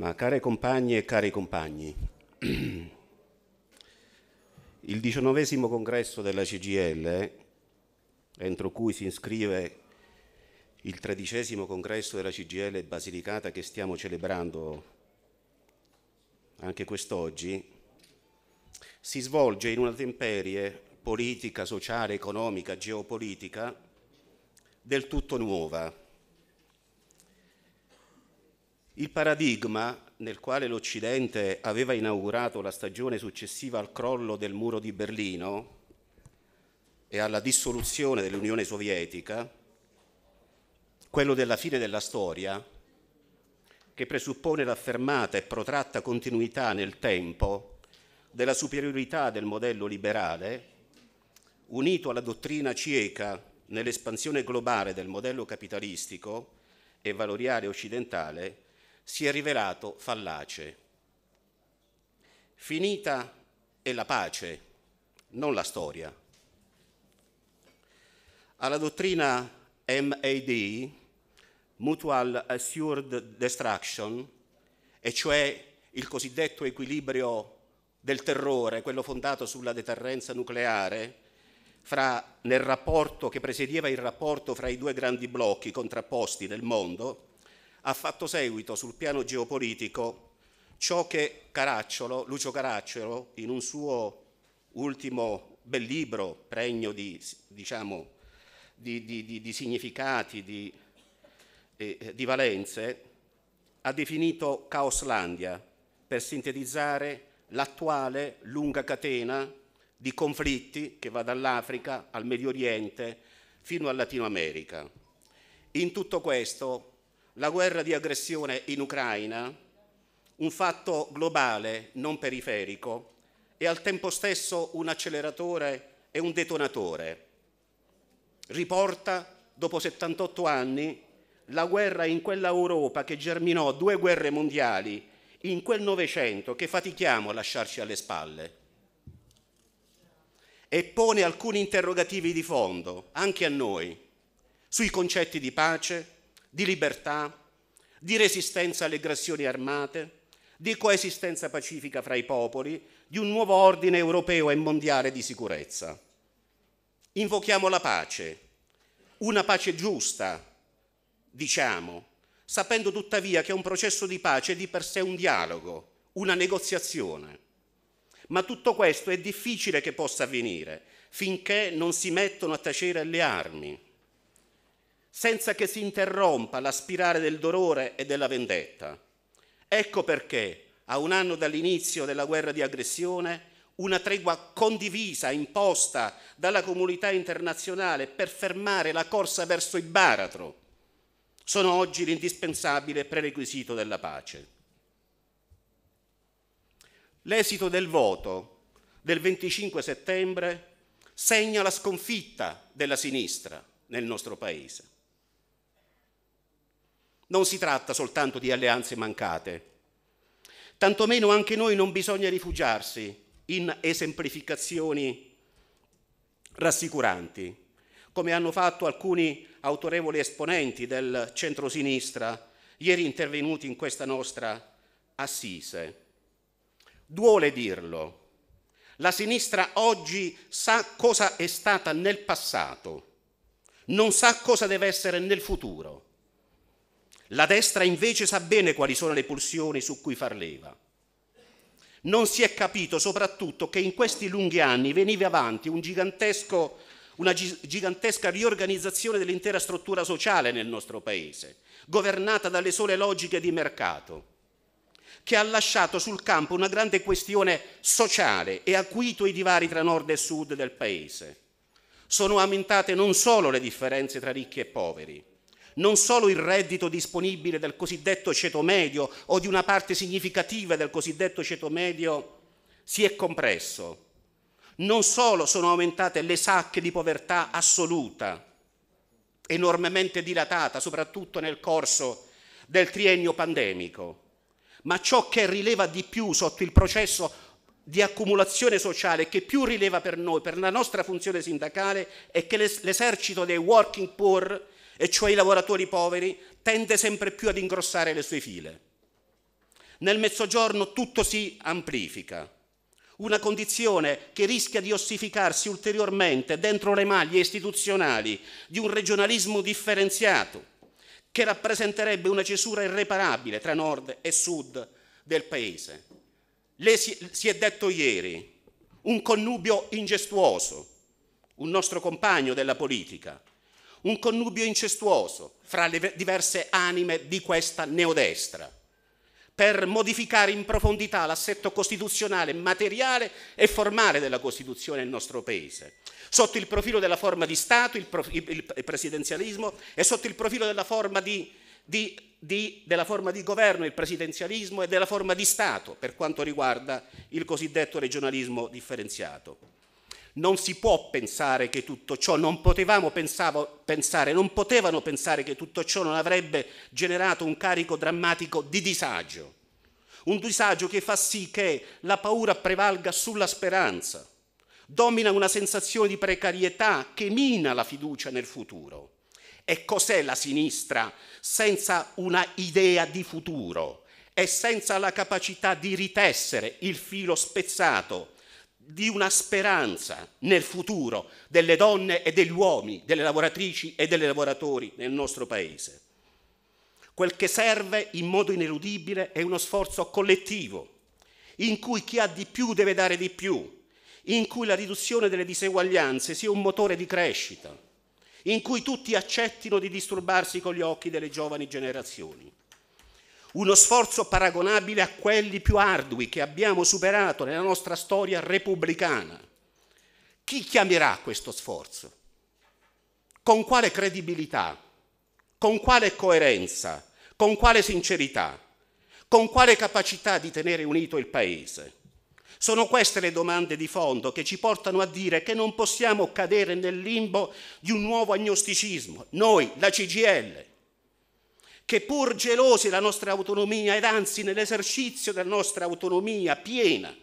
Ma care compagne e cari compagni, il diciannovesimo congresso della CGL, entro cui si iscrive il tredicesimo congresso della CGL Basilicata che stiamo celebrando anche quest'oggi, si svolge in una temperie politica, sociale, economica, geopolitica del tutto nuova il paradigma nel quale l'Occidente aveva inaugurato la stagione successiva al crollo del muro di Berlino e alla dissoluzione dell'Unione Sovietica, quello della fine della storia, che presuppone l'affermata e protratta continuità nel tempo della superiorità del modello liberale, unito alla dottrina cieca nell'espansione globale del modello capitalistico e valoriale occidentale, si è rivelato fallace. Finita è la pace, non la storia. Alla dottrina MAD, Mutual Assured Destruction, e cioè il cosiddetto equilibrio del terrore, quello fondato sulla deterrenza nucleare, fra, nel rapporto che presiedeva il rapporto fra i due grandi blocchi contrapposti del mondo, ha fatto seguito sul piano geopolitico ciò che Caracciolo, Lucio Caracciolo, in un suo ultimo bel libro, pregno di, diciamo, di, di, di significati, eh, eh, di, valenze, ha definito Caoslandia per sintetizzare l'attuale lunga catena di conflitti che va dall'Africa al Medio Oriente fino al Latino America. In tutto questo la guerra di aggressione in Ucraina, un fatto globale, non periferico, e al tempo stesso un acceleratore e un detonatore. Riporta, dopo 78 anni, la guerra in quella Europa che germinò due guerre mondiali in quel Novecento che fatichiamo a lasciarci alle spalle. E pone alcuni interrogativi di fondo, anche a noi, sui concetti di pace, di libertà, di resistenza alle aggressioni armate, di coesistenza pacifica fra i popoli, di un nuovo ordine europeo e mondiale di sicurezza. Invochiamo la pace, una pace giusta, diciamo, sapendo tuttavia che un processo di pace è di per sé un dialogo, una negoziazione. Ma tutto questo è difficile che possa avvenire finché non si mettono a tacere le armi senza che si interrompa la spirale del dolore e della vendetta. Ecco perché, a un anno dall'inizio della guerra di aggressione, una tregua condivisa, imposta dalla comunità internazionale per fermare la corsa verso il baratro, sono oggi l'indispensabile prerequisito della pace. L'esito del voto del 25 settembre segna la sconfitta della sinistra nel nostro Paese. Non si tratta soltanto di alleanze mancate. Tantomeno anche noi non bisogna rifugiarsi in esemplificazioni rassicuranti, come hanno fatto alcuni autorevoli esponenti del centrosinistra ieri intervenuti in questa nostra assise. Duole dirlo, la sinistra oggi sa cosa è stata nel passato, non sa cosa deve essere nel futuro. La destra invece sa bene quali sono le pulsioni su cui far leva. Non si è capito soprattutto che in questi lunghi anni veniva avanti un una gigantesca riorganizzazione dell'intera struttura sociale nel nostro Paese, governata dalle sole logiche di mercato, che ha lasciato sul campo una grande questione sociale e acuito i divari tra nord e sud del Paese. Sono aumentate non solo le differenze tra ricchi e poveri, non solo il reddito disponibile del cosiddetto ceto medio o di una parte significativa del cosiddetto ceto medio si è compresso, non solo sono aumentate le sacche di povertà assoluta, enormemente dilatata soprattutto nel corso del triennio pandemico, ma ciò che rileva di più sotto il processo di accumulazione sociale che più rileva per noi, per la nostra funzione sindacale, è che l'esercito dei working poor e cioè i lavoratori poveri, tende sempre più ad ingrossare le sue file. Nel mezzogiorno tutto si amplifica, una condizione che rischia di ossificarsi ulteriormente dentro le maglie istituzionali di un regionalismo differenziato, che rappresenterebbe una cesura irreparabile tra nord e sud del Paese. Lei si, è detto ieri, un connubio ingestuoso, un nostro compagno della politica, un connubio incestuoso fra le diverse anime di questa neodestra, per modificare in profondità l'assetto costituzionale materiale e formale della Costituzione nel nostro Paese, sotto il profilo della forma di Stato, il, prof, il presidenzialismo, e sotto il profilo della forma di, di, di, della forma di governo, il presidenzialismo, e della forma di Stato, per quanto riguarda il cosiddetto regionalismo differenziato. Non si può pensare che tutto ciò, non potevamo pensavo, pensare, non potevano pensare che tutto ciò non avrebbe generato un carico drammatico di disagio, un disagio che fa sì che la paura prevalga sulla speranza, domina una sensazione di precarietà che mina la fiducia nel futuro. E cos'è la sinistra senza una idea di futuro e senza la capacità di ritessere il filo spezzato? di una speranza nel futuro delle donne e degli uomini, delle lavoratrici e dei lavoratori nel nostro Paese. Quel che serve in modo ineludibile è uno sforzo collettivo, in cui chi ha di più deve dare di più, in cui la riduzione delle diseguaglianze sia un motore di crescita, in cui tutti accettino di disturbarsi con gli occhi delle giovani generazioni uno sforzo paragonabile a quelli più ardui che abbiamo superato nella nostra storia repubblicana. Chi chiamerà questo sforzo? Con quale credibilità? Con quale coerenza? Con quale sincerità? Con quale capacità di tenere unito il Paese? Sono queste le domande di fondo che ci portano a dire che non possiamo cadere nel limbo di un nuovo agnosticismo. Noi, la CGL, che pur gelosi della nostra autonomia ed anzi nell'esercizio della nostra autonomia piena,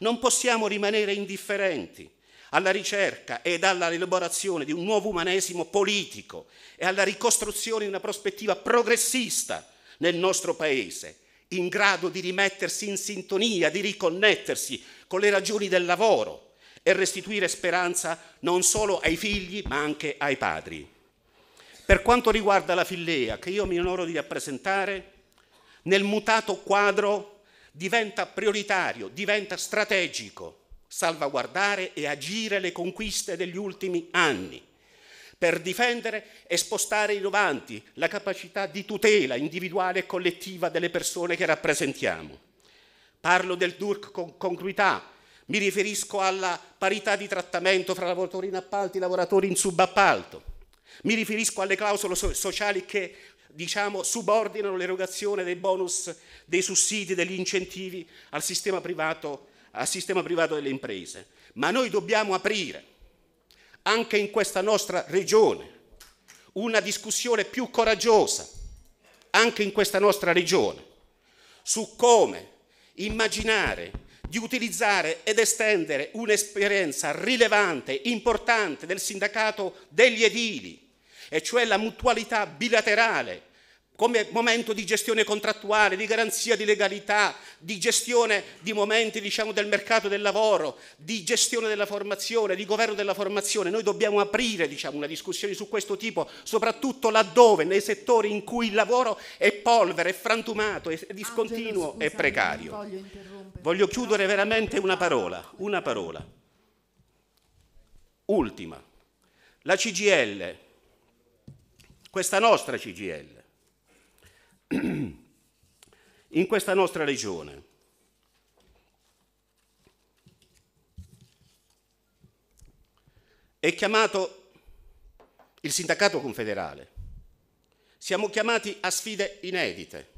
non possiamo rimanere indifferenti alla ricerca ed alla elaborazione di un nuovo umanesimo politico e alla ricostruzione di una prospettiva progressista nel nostro Paese, in grado di rimettersi in sintonia, di riconnettersi con le ragioni del lavoro e restituire speranza non solo ai figli ma anche ai padri. Per quanto riguarda la Fillea, che io mi onoro di rappresentare, nel mutato quadro diventa prioritario, diventa strategico salvaguardare e agire le conquiste degli ultimi anni per difendere e spostare in avanti la capacità di tutela individuale e collettiva delle persone che rappresentiamo. Parlo del DURC con congruità, mi riferisco alla parità di trattamento fra lavoratori in appalto e lavoratori in subappalto, mi riferisco alle clausole sociali che diciamo, subordinano l'erogazione dei bonus, dei sussidi, degli incentivi al sistema privato, al sistema privato delle imprese. Ma noi dobbiamo aprire anche in questa nostra regione una discussione più coraggiosa, anche in questa nostra regione, su come immaginare di utilizzare ed estendere un'esperienza rilevante, importante del sindacato degli edili, e cioè la mutualità bilaterale come momento di gestione contrattuale, di garanzia di legalità, di gestione di momenti diciamo, del mercato del lavoro, di gestione della formazione, di governo della formazione. Noi dobbiamo aprire diciamo, una discussione su questo tipo, soprattutto laddove, nei settori in cui il lavoro è polvere, è frantumato, è discontinuo e precario. Voglio, voglio chiudere veramente una parola, una parola. Ultima, la CGL, questa nostra CGL, in questa nostra regione. È chiamato il sindacato confederale. Siamo chiamati a sfide inedite.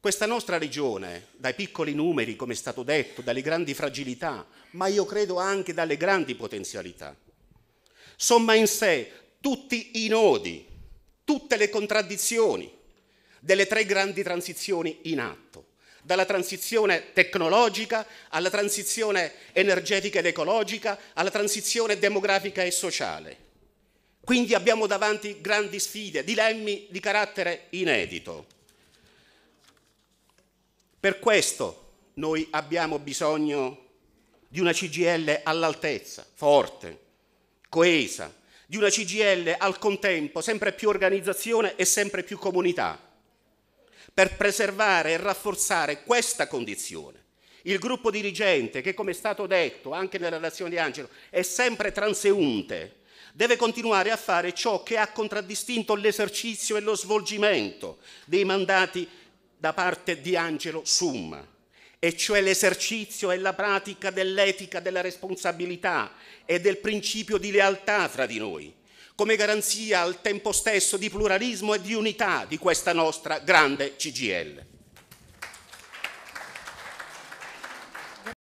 Questa nostra regione, dai piccoli numeri, come è stato detto, dalle grandi fragilità, ma io credo anche dalle grandi potenzialità, somma in sé tutti i nodi tutte le contraddizioni delle tre grandi transizioni in atto, dalla transizione tecnologica alla transizione energetica ed ecologica, alla transizione demografica e sociale. Quindi abbiamo davanti grandi sfide, dilemmi di carattere inedito. Per questo noi abbiamo bisogno di una CGL all'altezza, forte, coesa, di una CGL al contempo sempre più organizzazione e sempre più comunità. Per preservare e rafforzare questa condizione, il gruppo dirigente, che come è stato detto anche nella relazione di Angelo, è sempre transeunte, deve continuare a fare ciò che ha contraddistinto l'esercizio e lo svolgimento dei mandati da parte di Angelo Summa e cioè l'esercizio e la pratica dell'etica della responsabilità e del principio di lealtà fra di noi, come garanzia al tempo stesso di pluralismo e di unità di questa nostra grande CGL.